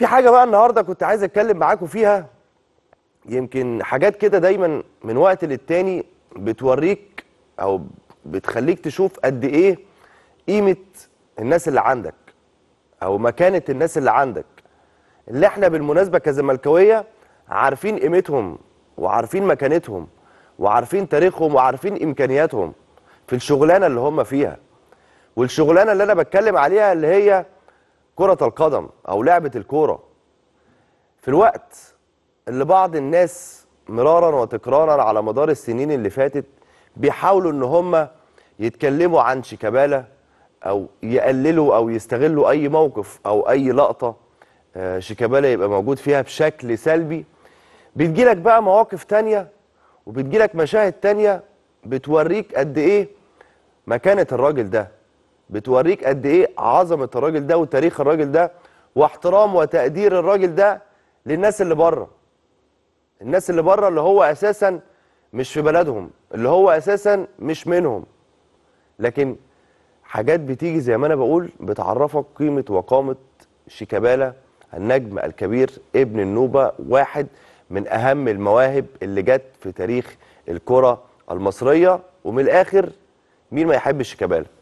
في حاجه بقى النهارده كنت عايز اتكلم معاكم فيها يمكن حاجات كده دايما من وقت للتاني بتوريك او بتخليك تشوف قد ايه قيمه الناس اللي عندك او مكانه الناس اللي عندك اللي احنا بالمناسبه كزملكاويه عارفين قيمتهم وعارفين مكانتهم وعارفين تاريخهم وعارفين امكانياتهم في الشغلانه اللي هم فيها والشغلانه اللي انا بتكلم عليها اللي هي كرة القدم أو لعبة الكورة في الوقت اللي بعض الناس مرارا وتكرارا على مدار السنين اللي فاتت بيحاولوا ان هم يتكلموا عن شيكابالا او يقللوا او يستغلوا اي موقف او اي لقطه آه، شيكابالا يبقى موجود فيها بشكل سلبي بتجيلك بقى مواقف تانية وبتجيلك مشاهد تانية بتوريك قد ايه مكانه الراجل ده بتوريك قد ايه عظمه الراجل ده وتاريخ الراجل ده واحترام وتقدير الراجل ده للناس اللي بره الناس اللي بره اللي هو اساسا مش في بلدهم اللي هو اساسا مش منهم لكن حاجات بتيجي زي ما انا بقول بتعرفك قيمه وقامه شيكابالا النجم الكبير ابن النوبه واحد من اهم المواهب اللي جت في تاريخ الكره المصريه ومن الاخر مين ما يحبش شيكابالا